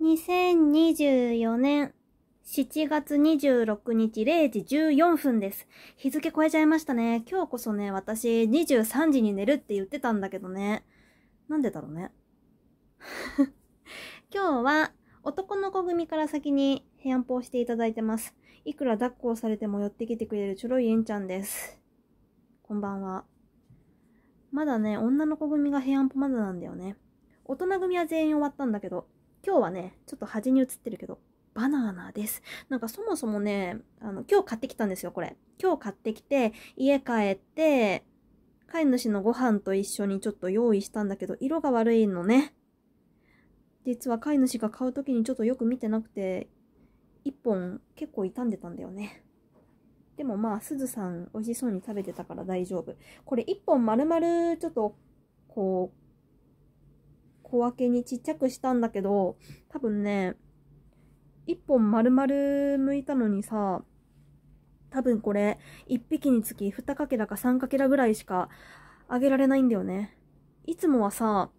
2024年7月26日0時14分です。日付超えちゃいましたね。今日こそね、私23時に寝るって言ってたんだけどね。なんでだろうね。今日は男の子組から先にヘアンをしていただいてます。いくら抱っこをされても寄ってきてくれるちょろいえんちゃんです。こんばんは。まだね、女の子組が平安ポまだなんだよね。大人組は全員終わったんだけど。今日はね、ちょっと端に写ってるけど、バナナです。なんかそもそもね、あの、今日買ってきたんですよ、これ。今日買ってきて、家帰って、飼い主のご飯と一緒にちょっと用意したんだけど、色が悪いのね。実は飼い主が買う時にちょっとよく見てなくて、1本結構傷んでたんだよね。でもまあ、すずさん美味しそうに食べてたから大丈夫。これ1本丸々ちょっと、こう、小分けにちっちゃくしたんだけど、多分ね、一本丸々剥いたのにさ、多分これ、一匹につき二かけらか三かけらぐらいしかあげられないんだよね。いつもはさ、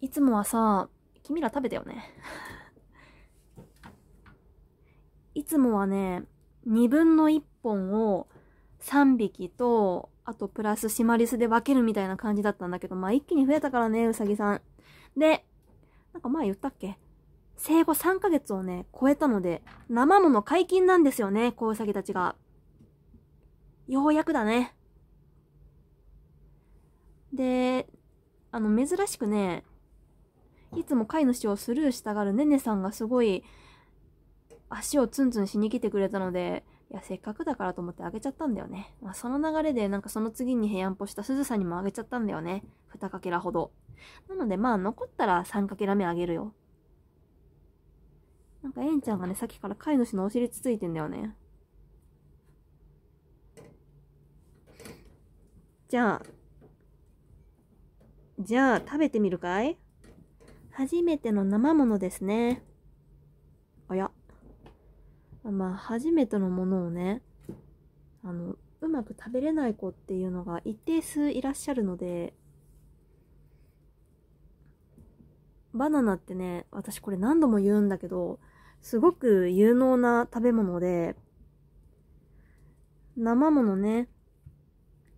いつもはさ、君ら食べたよね。いつもはね、二分の一本を三匹とあとプラスシマリスで分けるみたいな感じだったんだけど、まあ一気に増えたからね、うさぎさん。で、なんか前言ったっけ生後3ヶ月をね、超えたので、生もの解禁なんですよね、子うさぎたちが。ようやくだね。で、あの、珍しくね、いつも飼い主をスルーしたがるねねさんがすごい、足をツンツンしに来てくれたので、いや、せっかくだからと思ってあげちゃったんだよね。まあ、その流れで、なんかその次に平安歩したすずさんにもあげちゃったんだよね。二かけらほど。なので、まあ、残ったら三かけら目あげるよ。なんか、えんちゃんがね、さっきから飼い主のお尻つついてんだよね。じゃあ、じゃあ、食べてみるかい初めての生ものですね。おや。まあ、初めてのものをね、あの、うまく食べれない子っていうのが一定数いらっしゃるので、バナナってね、私これ何度も言うんだけど、すごく有能な食べ物で、生ものね、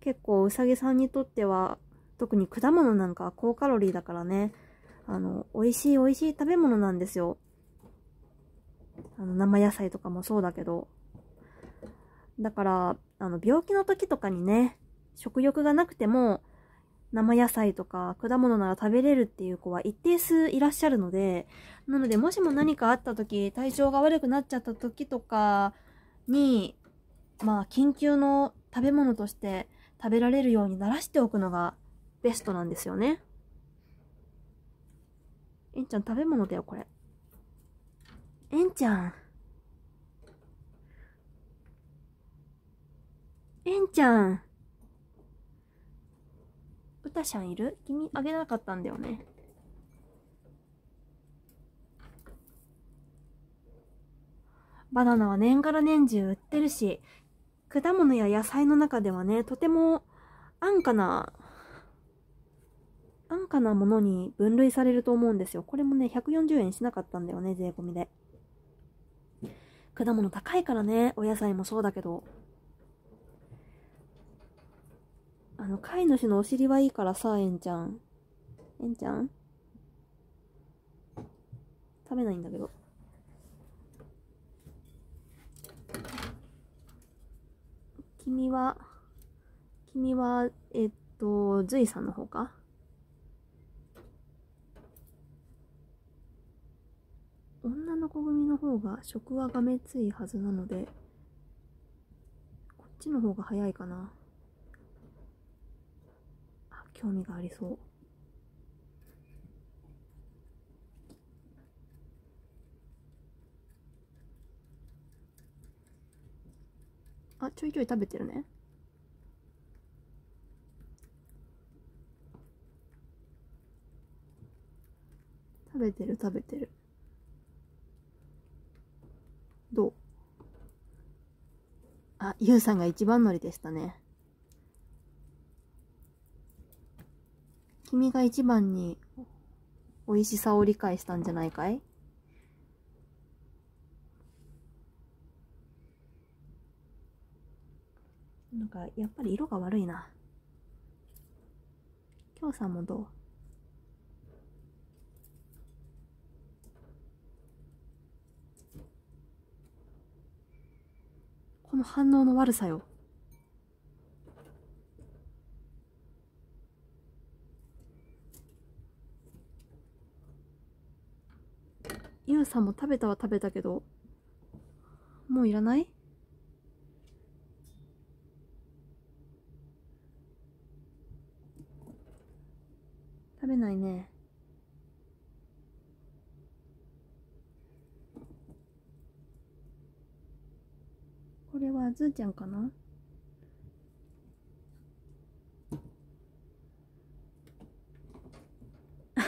結構うさぎさんにとっては、特に果物なんか高カロリーだからね、あの、美味しい美味しい食べ物なんですよ。あの生野菜とかもそうだけどだからあの病気の時とかにね食欲がなくても生野菜とか果物なら食べれるっていう子は一定数いらっしゃるのでなのでもしも何かあった時体調が悪くなっちゃった時とかにまあ緊急の食べ物として食べられるようにならしておくのがベストなんですよね。えんちゃん食べ物だよこれ。えんちゃん。えんちゃん。うたしゃんいる君あげなかったんだよね。バナナは年がら年中売ってるし、果物や野菜の中ではね、とても安価な、安価なものに分類されると思うんですよ。これもね、140円しなかったんだよね、税込みで。果物高いからねお野菜もそうだけどあの飼い主のお尻はいいからさえんちゃんえんちゃん食べないんだけど君は君はえっとずいさんの方かの小組の方が食はがめついはずなのでこっちの方が早いかなあ興味がありそうあちょいちょい食べてるね食べてる食べてるゆうさんが一番乗りでしたね。君が一番に美味しさを理解したんじゃないかいなんか、やっぱり色が悪いな。きょうさんもどうの反応の悪さよゆうさんも食べたは食べたけどもういらないあずーちゃんかな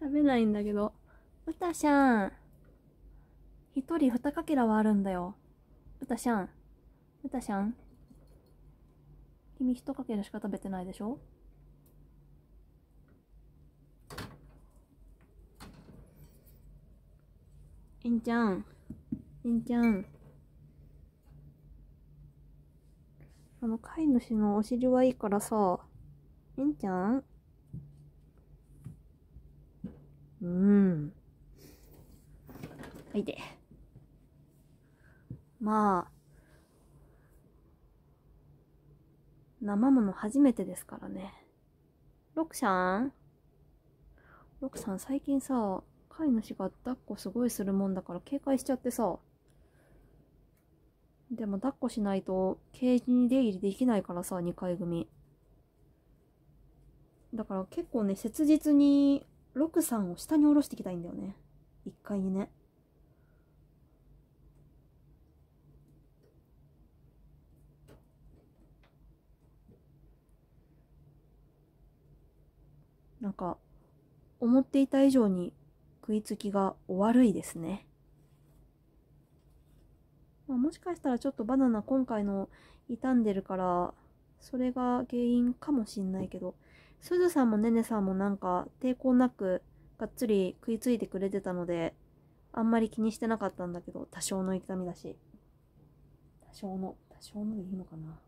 食べないんだけど。うたしゃん。一人二かけらはあるんだよ。うたしゃん。うたしゃん。君一かけらしか食べてないでしょえんちゃん。えんちゃん。あの、飼い主のお尻はいいからさ、えんちゃんうん。はいで。まあ、生もの初めてですからね。ロクさんロクさん最近さ、飼い主が抱っこすごいするもんだから警戒しちゃってさ、でも抱っこしないとケージに出入りできないからさ、二回組。だから結構ね、切実に六さんを下に下ろしていきたいんだよね。一階にね。なんか、思っていた以上に食いつきが悪いですね。まあ、もしかしたらちょっとバナナ今回の傷んでるから、それが原因かもしんないけど、すずさんもねねさんもなんか抵抗なくがっつり食いついてくれてたので、あんまり気にしてなかったんだけど、多少の痛みだし。多少の、多少のでいいのかな。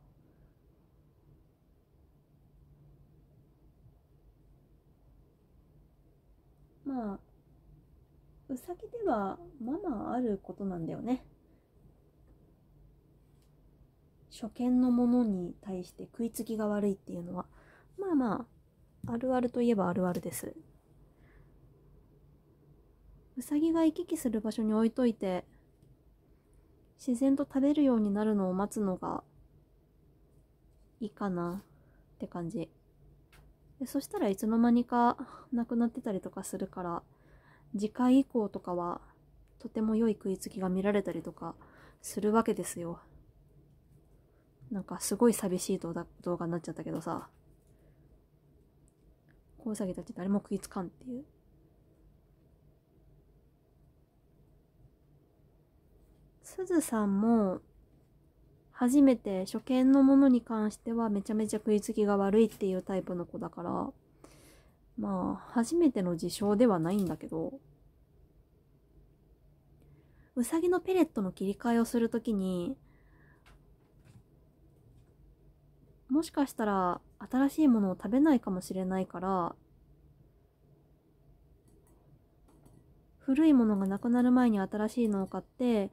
まあ、うさぎではままあることなんだよね。初見のものに対して食いつきが悪いっていうのはまあまああるあるといえばあるあるですうさぎが行き来する場所に置いといて自然と食べるようになるのを待つのがいいかなって感じでそしたらいつの間にかなくなってたりとかするから次回以降とかはとても良い食いつきが見られたりとかするわけですよ。なんかすごい寂しい動画になっちゃったけどさ、小ウサギたち誰も食いつかんっていう。すずさんも、初めて初見のものに関してはめちゃめちゃ食いつきが悪いっていうタイプの子だから、まあ、初めての事象ではないんだけど、うさぎのペレットの切り替えをするときに、もしかしたら新しいものを食べないかもしれないから古いものがなくなる前に新しいのを買って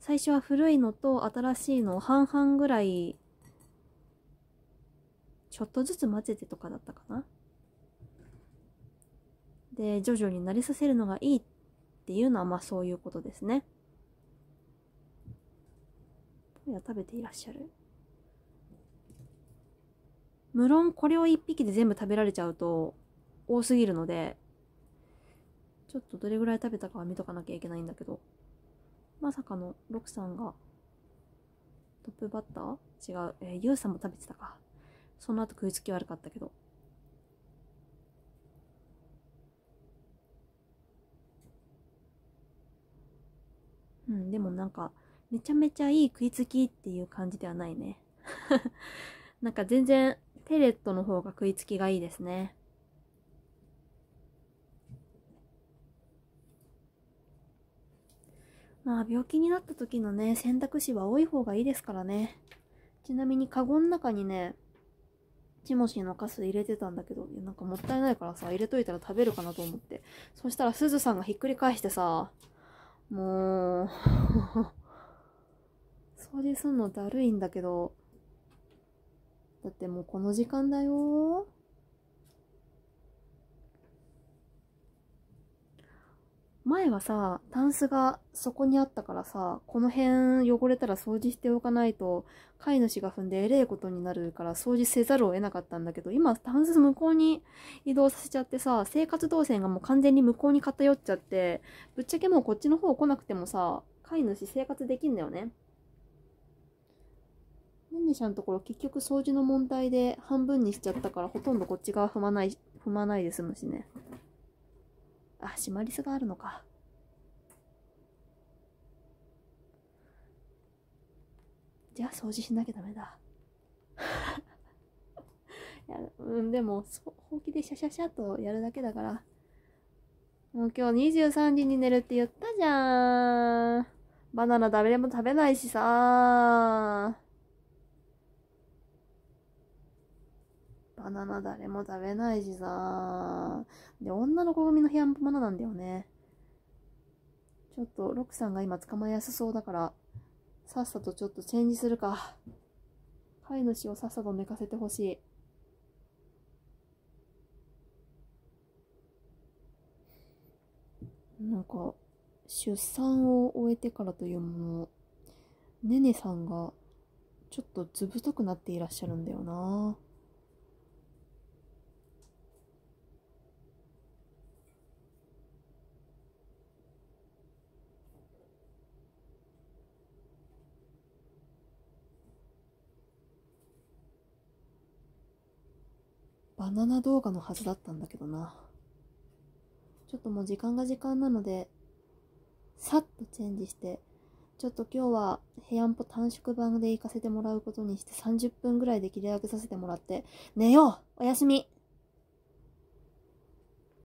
最初は古いのと新しいのを半々ぐらいちょっとずつ混ぜてとかだったかなで徐々に慣れさせるのがいいっていうのはまあそういうことですね。食べていらっしゃる。無論これを1匹で全部食べられちゃうと多すぎるので、ちょっとどれぐらい食べたかは見とかなきゃいけないんだけど、まさかの6さんがトップバッター違う、えー、ゆうさんも食べてたか。その後食いつき悪かったけど。うん、でもなんか、めちゃめちゃいい食いつきっていう感じではないね。なんか全然テレットの方が食いつきがいいですね。まあ病気になった時のね、選択肢は多い方がいいですからね。ちなみにカゴの中にね、テモシーのカス入れてたんだけど、なんかもったいないからさ、入れといたら食べるかなと思って。そしたらすずさんがひっくり返してさ、もう 掃除すんのだるいんだけど、だってもうこの時間だよ前はさ、タンスがそこにあったからさ、この辺汚れたら掃除しておかないと、飼い主が踏んでえれえことになるから掃除せざるを得なかったんだけど、今タンス向こうに移動させちゃってさ、生活動線がもう完全に向こうに偏っちゃって、ぶっちゃけもうこっちの方来なくてもさ、飼い主生活できんだよね。ねんねちゃんのところ結局掃除の問題で半分にしちゃったからほとんどこっち側踏まない、踏まないですむしね。あ、シマリスがあるのか。じゃあ掃除しなきゃダメだ。いやうん、でもほうきでシャシャシャとやるだけだからもう今日23時に寝るって言ったじゃんバナナ食べれも食べないしさバナナ誰も食べないしさ。で、女の子組の部屋のものなんだよね。ちょっと、ロクさんが今捕まえやすそうだから、さっさとちょっとチェンジするか。飼い主をさっさと寝かせてほしい。なんか、出産を終えてからというもの、ねねさんが、ちょっとずぶとくなっていらっしゃるんだよな。バナナ動画のはずだったんだけどな。ちょっともう時間が時間なので、さっとチェンジして、ちょっと今日はヘアンぽ短縮版で行かせてもらうことにして30分ぐらいで切り上げさせてもらって、寝ようおやすみ